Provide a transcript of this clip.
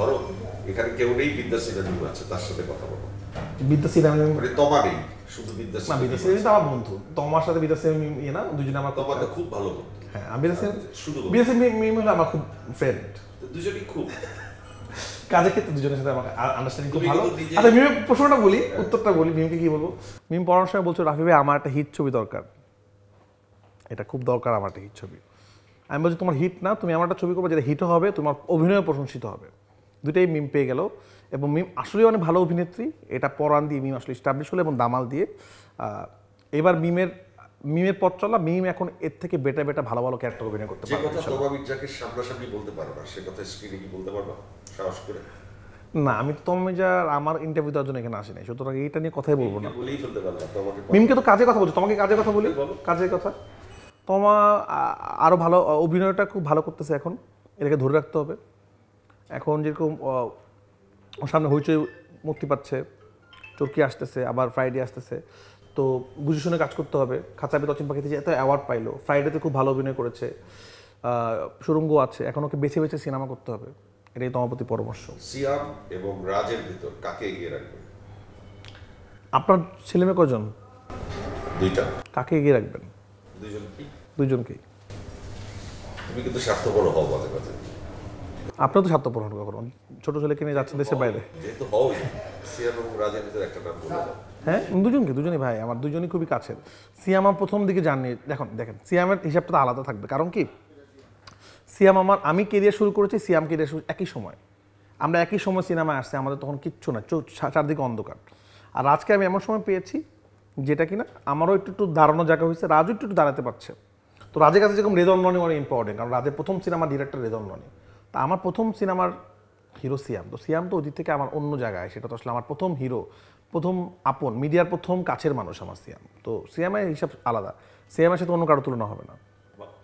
ধরো এখানে কেউ নেই বিদ্যা আছে তার সাথে কথা বলো বিদ্যা মানে নেই শুধু বিদ্যা বিদ্যা আমার বন্ধু তোমার সাথে বিদ্যা ইয়ে না দুজনে আমার খুব ভালো বন্ধু হ্যাঁ আমি বিদ্যা হ্যাঁ, শুধু বিদ্যা হলো আমার খুব ফ্রেন্ড দুজনেই খুব কাজের ক্ষেত্রে দুজনের সাথে আমার আন্ডারস্ট্যান্ডিং খুব ভালো আচ্ছা প্রশ্নটা বলি উত্তরটা বলি মিমকে কি বলবো মিম পরামর্শ বলছো রাফি ভাই আমার একটা হিট ছবি দরকার এটা খুব দরকার আমার একটা হিট ছবি আমি বলছি তোমার হিট না তুমি আমার একটা ছবি করবে যেটা হিটও হবে তোমার অভিনয় প্রশংসিত হবে দুটাই মিম পেয়ে গেল এবং মিম আসলে অনেক ভালো অভিনেত্রী এটা পরাণ দিয়ে মিম আসলে স্টাবলিশ হলো এবং দামাল দিয়ে এবার মিমের মিমের পথ চলা মিম এখন এর থেকে বেটা বেটা ভালো ভালো ক্যারেক্টার অভিনয় করতে পারবে সামনাসামনি বলতে পারবা সে কথা স্ক্রিনে কি বলতে পারবা সাহস করে না আমি তো তোমার যা আমার ইন্টারভিউ দেওয়ার জন্য এখানে আসি নাই সুতরাং এইটা নিয়ে কথাই বলবো না মিমকে তো কাজে কথা বলছো তোমাকে কাজে কথা বলি হ্যাঁ, কাজের কথা তোমা আরও ভালো অভিনয়টা খুব ভালো করতেছে এখন এটাকে ধরে রাখতে হবে এখন যেরকম সামনে হইচই মুক্তি পাচ্ছে চরকি আসতেছে আবার ফ্রাইডে আসতেছে তো বুঝে শুনে কাজ করতে হবে খাঁচাবি তচিন পাখিতে যে এত অ্যাওয়ার্ড পাইলো ফ্রাইডেতে খুব ভালো অভিনয় করেছে সুরঙ্গ আছে এখন ওকে বেছে বেছে সিনেমা করতে হবে এটাই তোমার প্রতি পরামর্শ সিয়াম এবং রাজের ভিতর কাকে এগিয়ে রাখবেন আপনার ছেলে মেয়ে কজন দুইটা কাকে এগিয়ে রাখবেন দুইজনকেই কি তুমি কিন্তু স্বার্থপর হও মাঝে মাঝে আপনারা তো স্বার্থপর পূরণ করুন ছোট ছেলেকে নিয়ে যাচ্ছেন দেশের বাইরে হ্যাঁ দুজনকে দুজনই ভাই আমার দুজনই খুবই কাছের সিয়ামা প্রথম দিকে জাননি দেখুন দেখেন সিয়ামের হিসাবটা আলাদা থাকবে কারণ কি সিয়াম আমার আমি কেরিয়ার শুরু করেছি সিয়াম কেরিয়ার শুরু একই সময় আমরা একই সময় সিনেমায় আসছে আমাদের তখন কিচ্ছু না চারদিকে অন্ধকার আর আজকে আমি এমন সময় পেয়েছি যেটা কিনা আমারও একটু একটু দাঁড়ানো জায়গা হয়েছে রাজও একটু একটু দাঁড়াতে পারছে তো রাজের কাছে যেরকম রেদন রনি অনেক ইম্পর্টেন্ট কারণ রাজের প্রথম সিনেমা ডিরেক্টর রেদন রনি তা আমার প্রথম সিনেমার হিরো সিয়াম তো সিয়াম তো অতীত থেকে আমার অন্য জায়গায় সেটা তো আসলে আমার প্রথম হিরো প্রথম আপন মিডিয়ার প্রথম কাছের মানুষ আমার সিয়াম তো সিয়ামের হিসাব আলাদা সিয়ামের সাথে অন্য কারো তুলনা হবে না